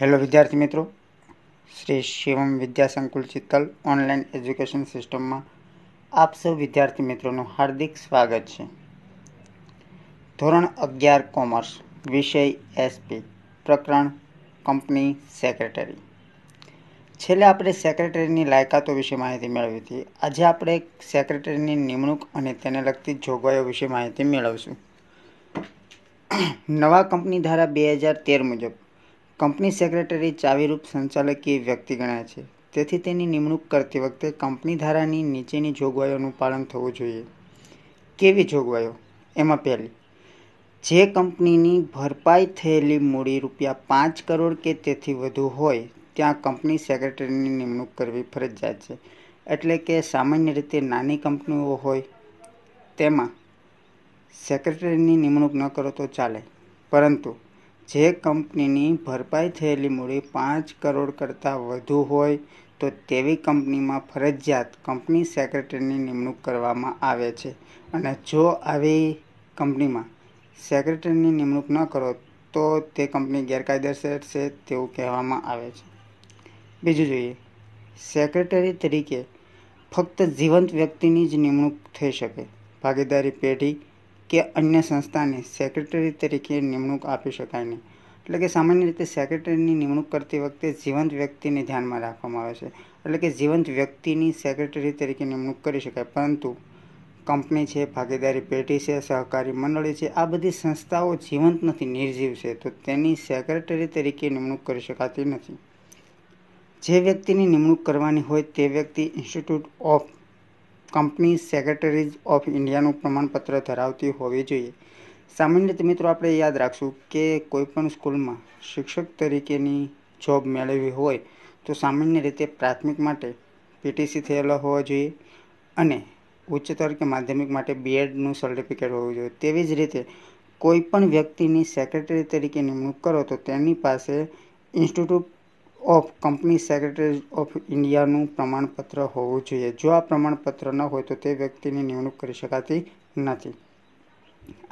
hello વિદ્યાર્થી મિત્રો શ્રી શિવમ વિદ્યાસંકુલ સંકુલ ચિત્તલ ઓનલાઈન એજ્યુકેશન સિસ્ટમમાં આપ સૌ વિદ્યાર્થી મિત્રોનું હાર્દિક સ્વાગત છે ધોરણ અગિયાર કોમર્સ વિષય એસપી પ્રકરણ કંપની સેક્રેટરી છેલ્લે આપણે સેક્રેટરીની લાયકાતો વિશે માહિતી મેળવી હતી આજે આપણે સેક્રેટરીની નિમણૂક અને તેને લગતી જોગવાઈઓ વિશે માહિતી મેળવશું નવા કંપની ધારા બે હજાર તેર મુજબ કંપની સેક્રેટરી ચાવીરૂપ સંચાલકીય વ્યક્તિ ગણાય છે તેથી તેની નિમણૂક કરતી વખતે કંપની ધારાની નીચેની જોગવાઈઓનું પાલન થવું જોઈએ કેવી જોગવાઈઓ એમાં પહેલી જે કંપનીની ભરપાઈ થયેલી મૂડી રૂપિયા પાંચ કરોડ કે તેથી વધુ હોય ત્યાં કંપની સેક્રેટરીની નિમણૂક કરવી ફરજિયાત છે એટલે કે સામાન્ય રીતે નાની કંપનીઓ હોય તેમાં સેક્રેટરીની નિમણૂક ન કરો તો ચાલે પરંતુ જે કંપનીની ભરપાઈ થયેલી મૂડી પાંચ કરોડ કરતાં વધુ હોય તો તેવી કંપનીમાં ફરજિયાત કંપની સેક્રેટરીની નિમણૂક કરવામાં આવે છે અને જો આવી કંપનીમાં સેક્રેટરીની નિમણૂક ન કરો તો તે કંપની ગેરકાયદેસર છે તેવું કહેવામાં આવે છે બીજું જોઈએ સેક્રેટરી તરીકે ફક્ત જીવંત વ્યક્તિની જ નિમણૂક થઈ શકે ભાગીદારી પેઢી કે અન્ય સંસ્થાને સેક્રેટરી તરીકે નિમણૂક આપી શકાય નહીં એટલે કે સામાન્ય રીતે સેક્રેટરીની નિમણૂક કરતી વખતે જીવંત વ્યક્તિને ધ્યાનમાં રાખવામાં આવે છે એટલે કે જીવંત વ્યક્તિની સેક્રેટરી તરીકે નિમણૂક કરી શકાય પરંતુ કંપની છે ભાગીદારી પેઢી છે સહકારી મંડળી છે આ બધી સંસ્થાઓ જીવંત નથી નિર્જીવ છે તો તેની સેક્રેટરી તરીકે નિમણૂક કરી શકાતી નથી જે વ્યક્તિની નિમણૂક કરવાની હોય તે વ્યક્તિ institute of company secretaries of ઇન્ડિયાનું પ્રમાણપત્ર ધરાવતી હોવી જોઈએ સામાન્ય રીતે મિત્રો આપણે યાદ રાખશું કે કોઈપણ સ્કૂલમાં શિક્ષક તરીકેની જોબ મેળવવી હોય તો સામાન્ય રીતે પ્રાથમિક માટે પીટીસી થયેલો હોવો જોઈએ અને ઉચ્ચતર કે માધ્યમિક માટે બીએડનું સર્ટિફિકેટ હોવું જોઈએ તેવી જ રીતે કોઈપણ વ્યક્તિની સેક્રેટરી તરીકે નિમણૂક કરો તો તેની પાસે institute of company secretary of ઇન્ડિયાનું પ્રમાણપત્ર હોવું જોઈએ જો આ પ્રમાણપત્ર ન હોય તો તે વ્યક્તિની નિમણૂક કરી શકાતી નથી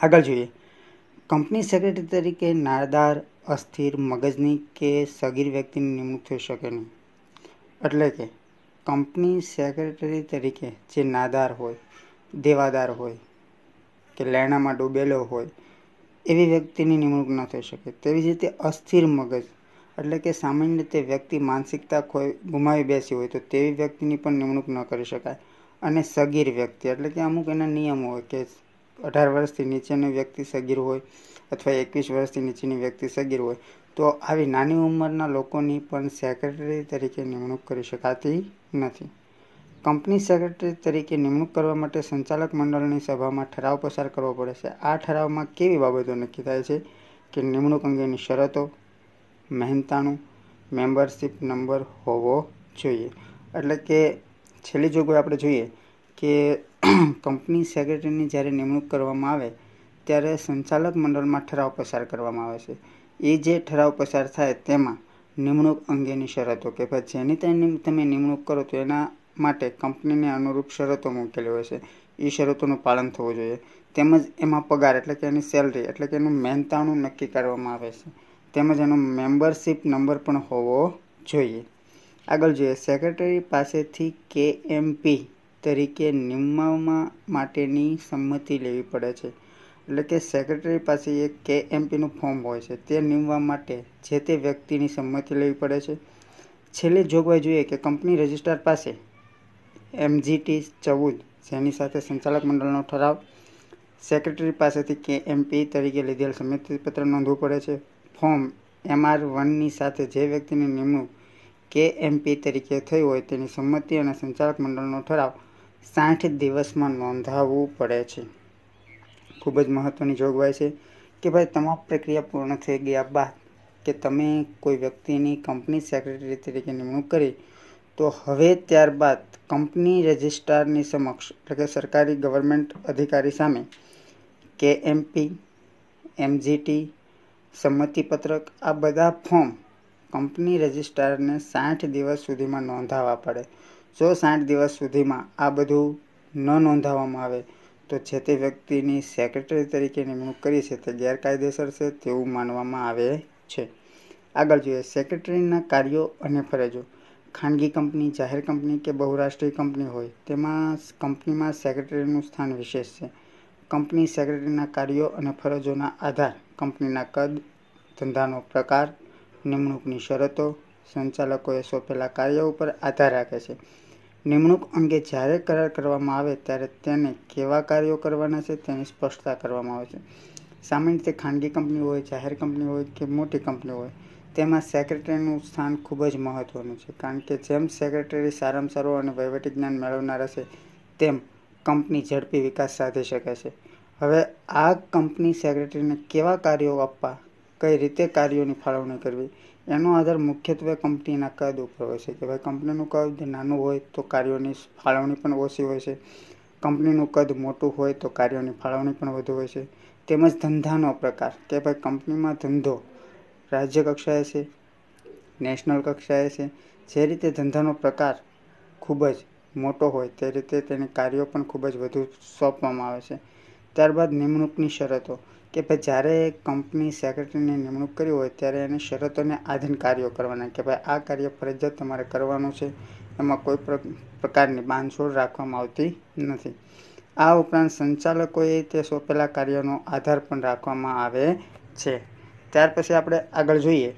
આગળ જોઈએ કંપની સેક્રેટરી તરીકે નાદાર અસ્થિર મગજની કે સગીર વ્યક્તિની નિમણૂક થઈ શકે નહીં એટલે કે કંપની સેક્રેટરી તરીકે જે નાદાર હોય દેવાદાર હોય કે લેણામાં ડૂબેલો હોય એવી વ્યક્તિની નિમણૂક ન થઈ શકે તેવી જ રીતે અસ્થિર મગજ એટલે કે સામાન્ય રીતે વ્યક્તિ માનસિકતા ખોઈ ગુમાવી બેસી હોય તો તેવી વ્યક્તિની પણ નિમણૂક ન કરી શકાય અને સગીર વ્યક્તિ એટલે કે અમુક એના નિયમો હોય કે અઢાર વર્ષથી નીચેની વ્યક્તિ સગીર હોય અથવા એકવીસ વર્ષથી નીચેની વ્યક્તિ સગીર હોય તો આવી નાની ઉંમરના લોકોની પણ સેક્રેટરી તરીકે નિમણૂક કરી શકાતી નથી કંપની સેક્રેટરી તરીકે નિમણૂક કરવા માટે સંચાલક મંડળની સભામાં ઠરાવ પસાર કરવો પડે છે આ ઠરાવમાં કેવી બાબતો નક્કી થાય છે કે નિમણૂક અંગેની શરતો મહેનતાણું મેમ્બરશીપ નંબર હોવો જોઈએ એટલે કે છેલ્લી જોગવાઈ આપણે જોઈએ કે કંપની સેક્રેટરીની જ્યારે નિમણૂક કરવામાં આવે ત્યારે સંચાલક મંડળમાં ઠરાવ પસાર કરવામાં આવે છે એ જે ઠરાવ પસાર થાય તેમાં નિમણૂક અંગેની શરતો કે ભાઈ જેની તેની તમે નિમણૂક કરો તો એના માટે કંપનીને અનુરૂપ શરતો મૂકેલી હોય છે એ શરતોનું પાલન થવું જોઈએ તેમજ એમાં પગાર એટલે કે એની સેલરી એટલે કે એનું મહેનતાણું નક્કી કરવામાં આવે છે તેમજ એનો મેમ્બરશીપ નંબર પણ હોવો જોઈએ આગળ જોઈએ સેક્રેટરી પાસેથી કે કેએમપી તરીકે નિમવામાં માટેની સંમતિ લેવી પડે છે એટલે કે સેક્રેટરી પાસે એક કે કેએમપીનું ફોર્મ હોય છે તે નિમવા માટે જે તે વ્યક્તિની સંમતિ લેવી પડે છે છેલ્લે જોગવાઈ જોઈએ કે કંપની રજિસ્ટ્રાર પાસે એમજીટી ચૌદ જેની સાથે સંચાલક મંડળનો ઠરાવ સેક્રેટરી પાસેથી કે કેએમપી તરીકે લીધેલ સંમતિપત્ર નોંધવું પડે છે ફોર્મ એમઆર વનની સાથે જે વ્યક્તિની નિમણૂક કે એમપી તરીકે થઈ હોય તેની સંમતિ અને સંચાલક મંડળનો ઠરાવ સાઠ દિવસમાં નોંધાવવું પડે છે ખૂબ જ મહત્ત્વની જોગવાઈ છે કે ભાઈ તમામ પ્રક્રિયા પૂર્ણ થઈ ગયા બાદ કે તમે કોઈ વ્યક્તિની કંપની સેક્રેટરી તરીકે નિમણૂક કરી તો હવે ત્યારબાદ કંપની રજિસ્ટ્રારની સમક્ષ એટલે કે સરકારી ગવર્મેન્ટ અધિકારી સામે કે એમપી એમજીટી સંમતિપત્રક આ બધા ફોર્મ કંપની રજિસ્ટ્રારને સાઠ દિવસ સુધીમાં નોંધાવવા પડે જો સાઠ દિવસ સુધીમાં આ બધું ન નોંધાવવામાં આવે તો જે તે વ્યક્તિની સેક્રેટરી તરીકે નિમણૂક કરી છે તે ગેરકાયદેસર છે તેવું માનવામાં આવે છે આગળ જોઈએ સેક્રેટરીના કાર્યો અને ફરજો ખાનગી કંપની જાહેર કંપની કે બહુરાષ્ટ્રીય કંપની હોય તેમાં કંપનીમાં સેક્રેટરીનું સ્થાન વિશેષ છે કંપની સેક્રેટરીના કાર્યો અને ફરજોના આધાર કંપનીના કદ ધંધાનો પ્રકાર નિમણૂકની શરતો સંચાલકોએ સોંપેલા કાર્ય ઉપર આધાર રાખે છે નિમણૂક અંગે જ્યારે કરાર કરવામાં આવે ત્યારે તેને કેવા કાર્યો કરવાના છે તેની સ્પષ્ટતા કરવામાં આવે છે સામાન્ય રીતે ખાનગી કંપની હોય જાહેર કંપની હોય કે મોટી કંપની હોય તેમાં સેક્રેટરીનું સ્થાન ખૂબ જ મહત્ત્વનું છે કારણ કે જેમ સેક્રેટરી સારામાં સારું અને વહીવટી જ્ઞાન મેળવનાર હશે તેમ કંપની ઝડપી વિકાસ સાધી શકે છે હવે આ કંપની સેક્રેટરીને કેવા કાર્યો આપવા કઈ રીતે કાર્યોની ફાળવણી કરવી એનો આધાર મુખ્યત્વે કંપનીના કદ ઉપર હોય છે કે ભાઈ કંપનીનું કદ નાનું હોય તો કાર્યોની ફાળવણી પણ ઓછી હોય છે કંપનીનું કદ મોટું હોય તો કાર્યોની ફાળવણી પણ વધુ હોય છે તેમજ ધંધાનો પ્રકાર કે ભાઈ કંપનીમાં ધંધો રાજ્ય કક્ષાએ છે નેશનલ કક્ષાએ છે જે રીતે ધંધાનો પ્રકાર ખૂબ જ મોટો હોય તે રીતે તેને કાર્યો પણ ખૂબ જ વધુ સોંપવામાં આવે છે ત્યારબાદ નિમણૂકની શરતો કે ભાઈ જ્યારે કંપની સેક્રેટરીની નિમણૂક કરી હોય ત્યારે એને શરતોને આધીન કાર્યો કરવાના કે ભાઈ આ કાર્ય ફરજિયાત તમારે કરવાનું છે એમાં કોઈ પ્રકારની બાંધછોડ રાખવામાં આવતી નથી આ ઉપરાંત સંચાલકોએ તે સોંપેલા કાર્યનો આધાર પણ રાખવામાં આવે છે ત્યાર પછી આપણે આગળ જોઈએ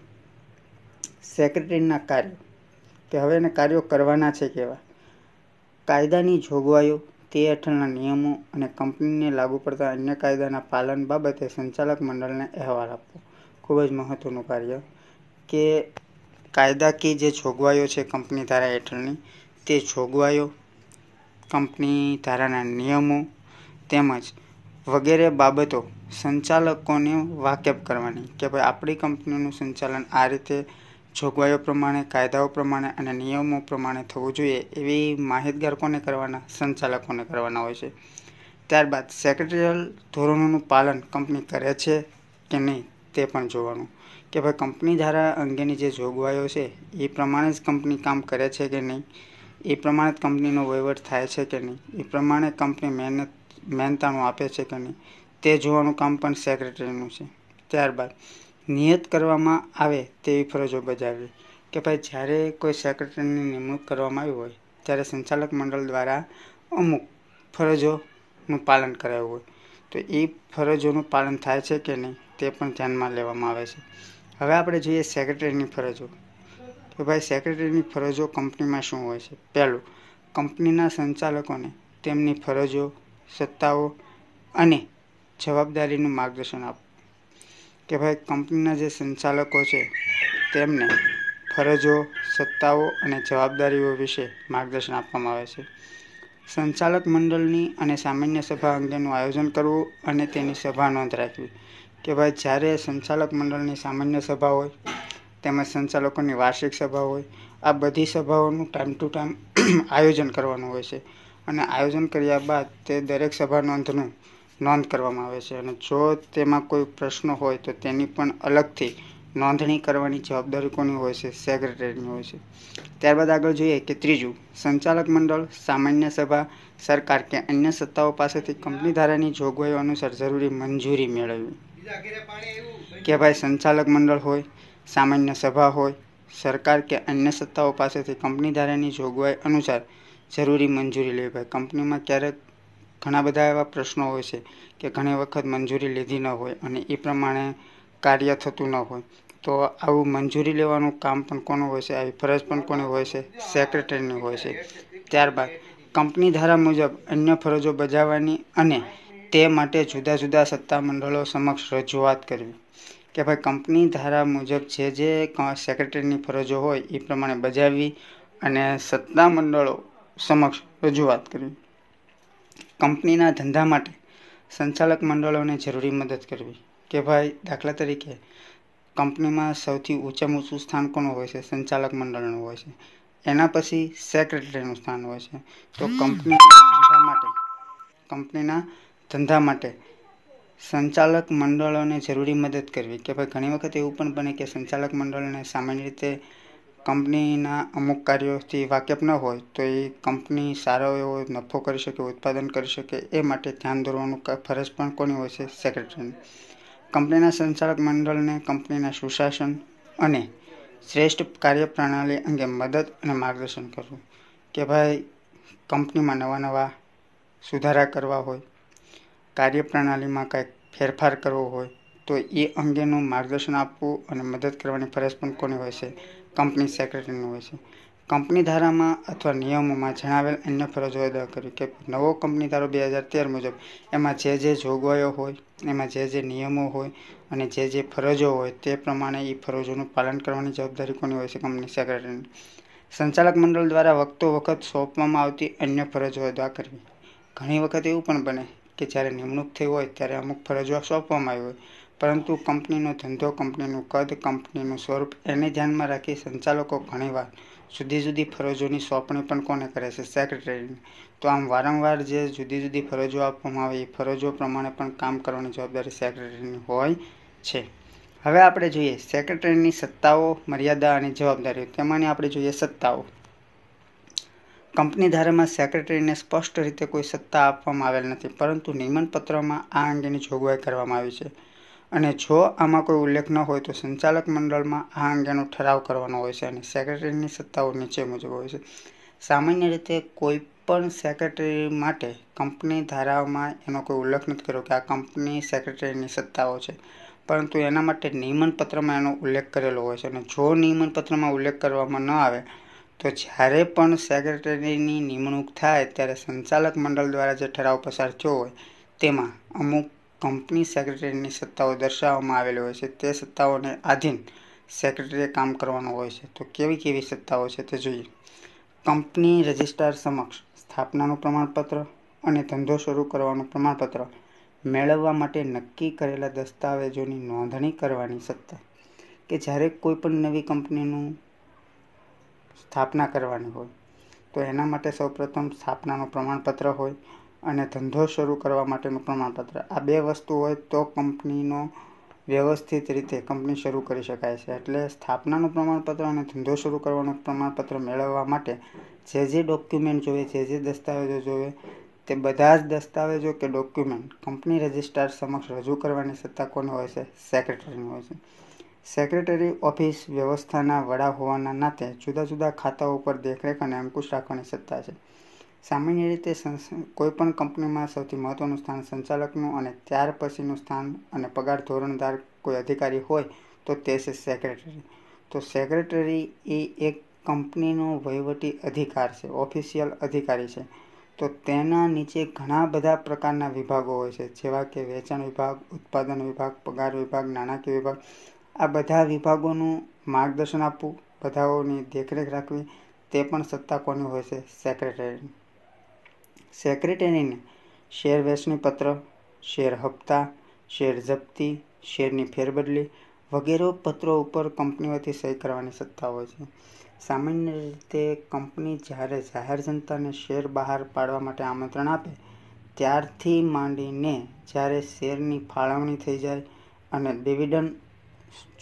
સેક્રેટરીના કાર્યો કે હવે એને કાર્યો કરવાના છે કેવા કાયદાની જોગવાઈઓ તે હેઠળના નિયમો અને કંપનીને લાગુ પડતા અન્ય કાયદાના પાલન બાબતે સંચાલક મંડળને અહેવાલ આપવો ખૂબ જ મહત્ત્વનું કાર્ય કે કાયદાકીય જે જોગવાઈઓ છે કંપની ધારા હેઠળની તે જોગવાઈઓ કંપની ધારાના નિયમો તેમજ વગેરે બાબતો સંચાલકોને વાકેફ કરવાની કે ભાઈ આપણી કંપનીનું સંચાલન આ રીતે જોગવાઈઓ પ્રમાણે કાયદાઓ પ્રમાણે અને નિયમો પ્રમાણે થવું જોઈએ એવી માહિતગાર કોને કરવાના સંચાલકોને કરવાના હોય છે ત્યારબાદ સેક્રેટરીયલ ધોરણોનું પાલન કંપની કરે છે કે નહીં તે પણ જોવાનું કે ભાઈ કંપની ધારા અંગેની જે જોગવાઈઓ છે એ પ્રમાણે જ કંપની કામ કરે છે કે નહીં એ પ્રમાણે જ કંપનીનો વહીવટ થાય છે કે નહીં એ પ્રમાણે કંપની મહેનત મહેનતાણું આપે છે કે નહીં તે જોવાનું કામ પણ સેક્રેટરીનું છે ત્યારબાદ નિયત કરવામાં આવે તેવી ફરજો બજાવવી કે ભાઈ જ્યારે કોઈ સેક્રેટરીની નિમણૂક કરવામાં આવી હોય ત્યારે સંચાલક મંડળ દ્વારા અમુક ફરજોનું પાલન કરાયું હોય તો એ ફરજોનું પાલન થાય છે કે નહીં તે પણ ધ્યાનમાં લેવામાં આવે છે હવે આપણે જોઈએ સેક્રેટરીની ફરજો કે ભાઈ સેક્રેટરીની ફરજો કંપનીમાં શું હોય છે પહેલું કંપનીના સંચાલકોને તેમની ફરજો સત્તાઓ અને જવાબદારીનું માર્ગદર્શન આપવું કે ભાઈ કંપનીના જે સંચાલકો છે તેમને ફરજો સત્તાઓ અને જવાબદારીઓ વિશે માર્ગદર્શન આપવામાં આવે છે સંચાલક મંડળની અને સામાન્ય સભા અંગેનું આયોજન કરવું અને તેની સભા નોંધ રાખવી કે ભાઈ જ્યારે સંચાલક મંડળની સામાન્ય સભા હોય તેમજ સંચાલકોની વાર્ષિક સભા હોય આ બધી સભાઓનું ટાઈમ ટુ ટાઈમ આયોજન કરવાનું હોય છે અને આયોજન કર્યા બાદ તે દરેક સભા નોંધનું નોંધ કરવામાં આવે છે અને જો તેમાં કોઈ પ્રશ્ન હોય તો તેની પણ અલગથી નોંધણી કરવાની જવાબદારી કોની હોય છે સેક્રેટરીની હોય છે ત્યારબાદ આગળ જોઈએ કે ત્રીજું સંચાલક મંડળ સામાન્ય સભા સરકાર કે અન્ય સત્તાઓ પાસેથી કંપની ધારાની જોગવાઈઓ અનુસાર જરૂરી મંજૂરી મેળવવી કે ભાઈ સંચાલક મંડળ હોય સામાન્ય સભા હોય સરકાર કે અન્ય સત્તાઓ પાસેથી કંપની ધારાની જોગવાઈ અનુસાર જરૂરી મંજૂરી લેવી ભાઈ કંપનીમાં ક્યારેક ઘણા બધા એવા પ્રશ્નો હોય છે કે ઘણી વખત મંજૂરી લીધી ન હોય અને એ પ્રમાણે કાર્ય થતું ન હોય તો આવું મંજૂરી લેવાનું કામ પણ કોનું હોય છે આવી ફરજ પણ કોની હોય છે સેક્રેટરીની હોય છે ત્યારબાદ કંપની ધારા મુજબ અન્ય ફરજો બજાવવાની અને તે માટે જુદા જુદા સત્તામંડળો સમક્ષ રજૂઆત કરવી કે ભાઈ કંપની ધારા મુજબ જે જે સેક્રેટરીની ફરજો હોય એ પ્રમાણે બજાવવી અને સત્તામંડળો સમક્ષ રજૂઆત કરવી કંપનીના ધંધા માટે સંચાલક મંડળોને જરૂરી મદદ કરવી કે ભાઈ દાખલા તરીકે કંપનીમાં સૌથી ઊંચામાં ઊંચું સ્થાન કોનું હોય છે સંચાલક મંડળનું હોય છે એના પછી સેક્રેટરીનું સ્થાન હોય છે તો કંપની ધંધા માટે કંપનીના ધંધા માટે સંચાલક મંડળોને જરૂરી મદદ કરવી કે ભાઈ ઘણી વખત એવું પણ બને કે સંચાલક મંડળને સામાન્ય રીતે કંપનીના અમુક કાર્યોથી વાકેફ ન હોય તો એ કંપની સારો એવો નફો કરી શકે ઉત્પાદન કરી શકે એ માટે ધ્યાન દોરવાનું ફરજ પણ કોની હોય છે સેક્રેટરીની કંપનીના સંચાલક મંડળને કંપનીના સુશાસન અને શ્રેષ્ઠ કાર્યપ્રણાલી અંગે મદદ અને માર્ગદર્શન કરવું કે ભાઈ કંપનીમાં નવા નવા સુધારા કરવા હોય કાર્યપ્રણાલીમાં કંઈક ફેરફાર કરવો હોય તો એ અંગેનું માર્ગદર્શન આપવું અને મદદ કરવાની ફરજ પણ કોની હોય છે કંપની સેક્રેટરીનું હોય છે કંપની ધારામાં અથવા નિયમોમાં જણાવેલ અન્ય ફરજો અદા કરવી કે નવો કંપની ધારો બે હજાર તેર મુજબ એમાં જે જે જોગવાઈઓ હોય એમાં જે જે નિયમો હોય અને જે જે ફરજો હોય તે પ્રમાણે એ ફરજોનું પાલન કરવાની જવાબદારી કોની હોય છે કંપની સેક્રેટરીની સંચાલક મંડળ દ્વારા વખતો વખત સોંપવામાં આવતી અન્ય ફરજો અદા કરવી ઘણી વખત એવું પણ બને કે જ્યારે નિમણૂક થઈ હોય ત્યારે અમુક ફરજો સોંપવામાં આવી હોય પરંતુ કંપનીનો ધંધો કંપનીનું કદ કંપનીનું સ્વરૂપ એને ધ્યાનમાં રાખી સંચાલકો ઘણીવાર જુદી જુદી ફરજોની સોંપણી પણ કોને કરે છે સેક્રેટરીને તો આમ વારંવાર જે જુદી જુદી ફરજો આપવામાં આવે એ ફરજો પ્રમાણે પણ કામ કરવાની જવાબદારી સેક્રેટરીની હોય છે હવે આપણે જોઈએ સેક્રેટરીની સત્તાઓ મર્યાદા અને જવાબદારીઓ તેમાંની આપણે જોઈએ સત્તાઓ કંપની ધારામાં સેક્રેટરીને સ્પષ્ટ રીતે કોઈ સત્તા આપવામાં આવેલ નથી પરંતુ નિયમનપત્રમાં આ અંગેની જોગવાઈ કરવામાં આવી છે અને જો આમાં કોઈ ઉલ્લેખ ન હોય તો સંચાલક મંડળમાં આ અંગેનો ઠરાવ કરવાનો હોય છે અને સેક્રેટરીની સત્તાઓ નીચે મુજબ હોય છે સામાન્ય રીતે કોઈ પણ સેક્રેટરી માટે કંપની ધારાઓમાં એનો કોઈ ઉલ્લેખ નથી કર્યો કે આ કંપની સેક્રેટરીની સત્તાઓ છે પરંતુ એના માટે નિયમનપત્રમાં એનો ઉલ્લેખ કરેલો હોય છે અને જો નિયમનપત્રમાં ઉલ્લેખ કરવામાં ન આવે તો જ્યારે પણ સેક્રેટરીની નિમણૂક થાય ત્યારે સંચાલક મંડળ દ્વારા જે ઠરાવ પસાર થયો હોય તેમાં અમુક કંપની સેક્રેટરીની સત્તાઓ દર્શાવવામાં આવેલી હોય છે તે સત્તાઓને આધીન સેક્રેટરીએ કામ કરવાનું હોય છે તો કેવી કેવી સત્તાઓ છે તે જોઈએ કંપની રજિસ્ટ્રાર સમક્ષ સ્થાપનાનું પ્રમાણપત્ર અને ધંધો શરૂ કરવાનું પ્રમાણપત્ર મેળવવા માટે નક્કી કરેલા દસ્તાવેજોની નોંધણી કરવાની સત્તા કે જ્યારે કોઈ પણ નવી કંપનીનું સ્થાપના કરવાની હોય તો એના માટે સૌપ્રથમ સ્થાપનાનું પ્રમાણપત્ર હોય અને ધંધો શરૂ કરવા માટેનું પ્રમાણપત્ર આ બે વસ્તુ હોય તો કંપનીનો વ્યવસ્થિત રીતે કંપની શરૂ કરી શકાય છે એટલે સ્થાપનાનું પ્રમાણપત્ર અને ધંધો શરૂ કરવાનું પ્રમાણપત્ર મેળવવા માટે જે જે ડોક્યુમેન્ટ જોઈએ જે જે દસ્તાવેજો જોઈએ તે બધા જ દસ્તાવેજો કે ડોક્યુમેન્ટ કંપની રજિસ્ટ્રાર સમક્ષ રજૂ કરવાની સત્તા કોની હોય છે સેક્રેટરીની હોય છે સેક્રેટરી ઓફિસ વ્યવસ્થાના વડા હોવાના નાતે જુદા જુદા ખાતાઓ પર દેખરેખ અને અંકુશ રાખવાની સત્તા છે સામાન્ય રીતે કોઈપણ કંપનીમાં સૌથી મહત્ત્વનું સ્થાન સંચાલકનું અને ત્યાર પછીનું સ્થાન અને પગાર ધોરણદાર કોઈ અધિકારી હોય તો તે છે સેક્રેટરી તો સેક્રેટરી એ એક કંપનીનો વહીવટી અધિકાર છે ઓફિશિયલ અધિકારી છે તો તેના નીચે ઘણા બધા પ્રકારના વિભાગો હોય છે જેવા કે વેચાણ વિભાગ ઉત્પાદન વિભાગ પગાર વિભાગ નાણાકીય વિભાગ આ બધા વિભાગોનું માર્ગદર્શન આપવું બધાઓની દેખરેખ રાખવી તે પણ સત્તા કોની હોય છે સેક્રેટરી સેક્રેટરીને શેર વેચણી પત્ર શેર હપ્તા શેર જપ્તી શેરની ફેરબદલી વગેરે પત્રો ઉપર કંપનીઓથી સહી કરવાની સત્તા હોય છે સામાન્ય રીતે કંપની જ્યારે જાહેર જનતાને શેર બહાર પાડવા માટે આમંત્રણ આપે ત્યારથી માંડીને જ્યારે શેરની ફાળવણી થઈ જાય અને ડિવિડન્ડ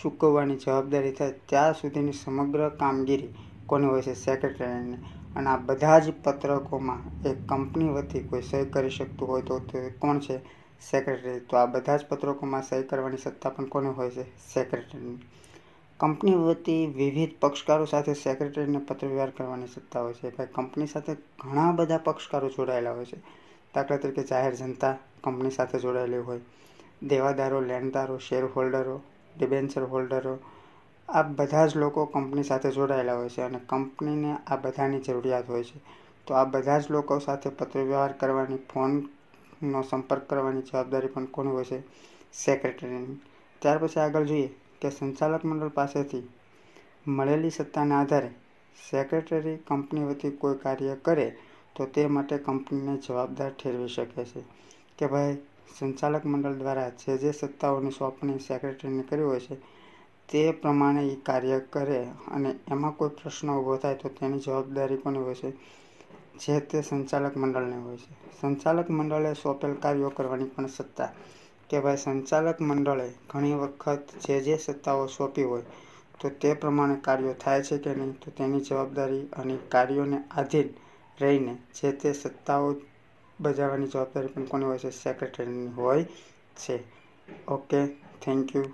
ચૂકવવાની જવાબદારી થાય ત્યાં સુધીની સમગ્ર કામગીરી કોની હોય છે સેક્રેટરીની અને આ બધા જ પત્રકોમાં એક કંપની વતી કોઈ સહી કરી શકતું હોય તો તે કોણ છે સેક્રેટરી તો આ બધા જ પત્રકોમાં સહી કરવાની સત્તા પણ કોને હોય છે સેક્રેટરીની કંપની વતી વિવિધ પક્ષકારો સાથે સેક્રેટરીને પત્રવ્યવહાર કરવાની સત્તા હોય છે ભાઈ કંપની સાથે ઘણા બધા પક્ષકારો જોડાયેલા હોય છે દાખલા તરીકે જાહેર જનતા કંપની સાથે જોડાયેલી હોય દેવાદારો લેણદારો શેર હોલ્ડરો ડિબેન્ચર હોલ્ડરો આ બધા જ લોકો કંપની સાથે જોડાયેલા હોય છે અને કંપનીને આ બધાની જરૂરિયાત હોય છે તો આ બધા જ લોકો સાથે પત્રવ્યવહાર કરવાની ફોનનો સંપર્ક કરવાની જવાબદારી પણ કોની હોય છે સેક્રેટરીની ત્યાર પછી આગળ જોઈએ કે સંચાલક મંડળ પાસેથી મળેલી સત્તાના આધારે સેક્રેટરી કંપની વતી કોઈ કાર્ય કરે તો તે માટે કંપનીને જવાબદાર ઠેરવી શકે છે કે ભાઈ સંચાલક મંડળ દ્વારા જે જે સત્તાઓની સોંપણી સેક્રેટરીને કરી હોય છે તે પ્રમાણે એ કાર્ય કરે અને એમાં કોઈ પ્રશ્ન ઊભો થાય તો તેની જવાબદારી કોની હોય છે જે તે સંચાલક મંડળને હોય છે સંચાલક મંડળે સોંપેલ કાર્યો કરવાની પણ સત્તા કે ભાઈ સંચાલક મંડળે ઘણી વખત જે જે સત્તાઓ સોંપી હોય તો તે પ્રમાણે કાર્યો થાય છે કે નહીં તો તેની જવાબદારી અને કાર્યોને આધીન રહીને જે તે સત્તાઓ બજાવવાની જવાબદારી પણ કોની હોય છે સેક્રેટરીની હોય છે ઓકે થેન્ક યુ